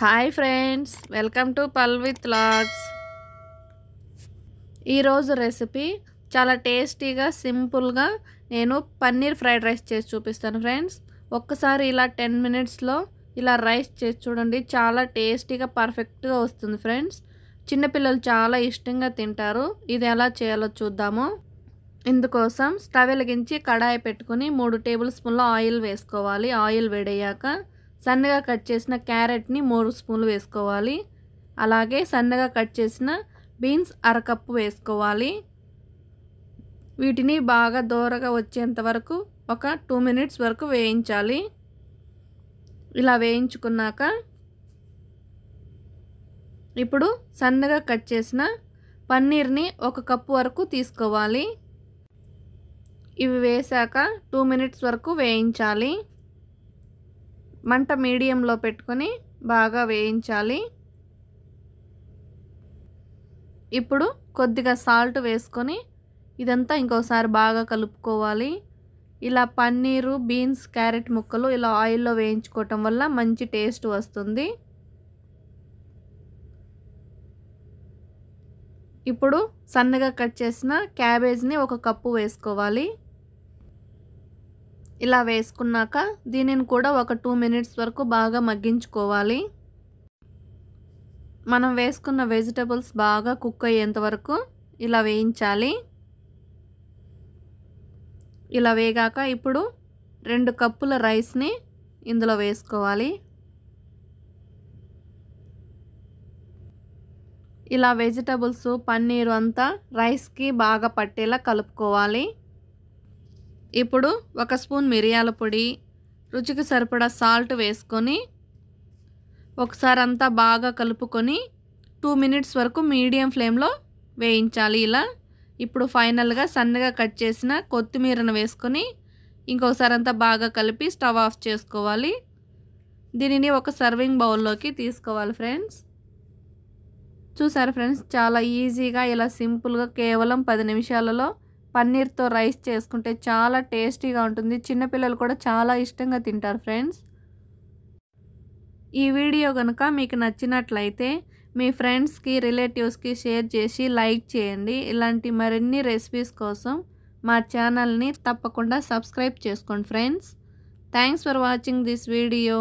hi friends welcome to Palvith logs ఈరోజు recipe చాలా టేస్టీగా సింపుల్గా నేను పన్నీర్ ఫ్రైడ్ రైస్ చేసి చూపిస్తాను ఫ్రెండ్స్ ఒక్కసారి ఇలా టెన్ మినిట్స్లో ఇలా రైస్ చేసి చూడండి చాలా టేస్టీగా పర్ఫెక్ట్గా వస్తుంది ఫ్రెండ్స్ చిన్నపిల్లలు చాలా ఇష్టంగా తింటారు ఇది ఎలా చేయాలో చూద్దాము ఇందుకోసం స్టవ్ వెలిగించి కడాయి పెట్టుకుని మూడు టేబుల్ స్పూన్ల ఆయిల్ వేసుకోవాలి ఆయిల్ వేడయ్యాక సన్నగా కట్ చేసిన క్యారెట్ని మూడు స్పూన్లు వేసుకోవాలి అలాగే సన్నగా కట్ చేసిన బీన్స్ అరకప్పు వేసుకోవాలి వీటిని బాగా దూరగా వచ్చేంత వరకు ఒక టూ మినిట్స్ వరకు వేయించాలి ఇలా వేయించుకున్నాక ఇప్పుడు సన్నగా కట్ చేసిన పన్నీర్ని ఒక కప్పు వరకు తీసుకోవాలి ఇవి వేశాక టూ మినిట్స్ వరకు వేయించాలి మంట మీడియంలో పెట్టుకొని బాగా వేయించాలి ఇప్పుడు కొద్దిగా సాల్ట్ వేసుకొని ఇదంతా ఇంకోసారి బాగా కలుపుకోవాలి ఇలా పన్నీరు బీన్స్ క్యారెట్ ముక్కలు ఇలా ఆయిల్లో వేయించుకోవటం వల్ల మంచి టేస్ట్ వస్తుంది ఇప్పుడు సన్నగా కట్ చేసిన క్యాబేజ్ని ఒక కప్పు వేసుకోవాలి ఇలా వేసుకున్నాక దీనిని కూడా ఒక టూ మినిట్స్ వరకు బాగా మగ్గించుకోవాలి మనం వేసుకున్న వెజిటబుల్స్ బాగా కుక్ అయ్యేంత వరకు ఇలా వేయించాలి ఇలా వేగాక ఇప్పుడు రెండు కప్పుల రైస్ని ఇందులో వేసుకోవాలి ఇలా వెజిటబుల్స్ పన్నీరు అంతా రైస్కి బాగా పట్టేలా కలుపుకోవాలి ఇప్పుడు ఒక స్పూన్ మిరియాల పొడి రుచికి సరిపడా సాల్ట్ వేసుకొని ఒకసారి అంతా బాగా కలుపుకొని టూ మినిట్స్ వరకు మీడియం ఫ్లేమ్లో వేయించాలి ఇలా ఇప్పుడు ఫైనల్గా సన్నగా కట్ చేసిన కొత్తిమీరను వేసుకొని ఇంకొకసారి అంతా బాగా కలిపి స్టవ్ ఆఫ్ చేసుకోవాలి దీనిని ఒక సర్వింగ్ బౌల్లోకి తీసుకోవాలి ఫ్రెండ్స్ చూసారు ఫ్రెండ్స్ చాలా ఈజీగా ఇలా సింపుల్గా కేవలం పది నిమిషాలలో పన్నీర్తో రైస్ చేసుకుంటే చాలా టేస్టీగా ఉంటుంది చిన్నపిల్లలు కూడా చాలా ఇష్టంగా తింటారు ఫ్రెండ్స్ ఈ వీడియో కనుక మీకు నచ్చినట్లయితే మీ ఫ్రెండ్స్కి రిలేటివ్స్కి షేర్ చేసి లైక్ చేయండి ఇలాంటి మరిన్ని రెసిపీస్ కోసం మా ఛానల్ని తప్పకుండా సబ్స్క్రైబ్ చేసుకోండి friends thanks for watching this video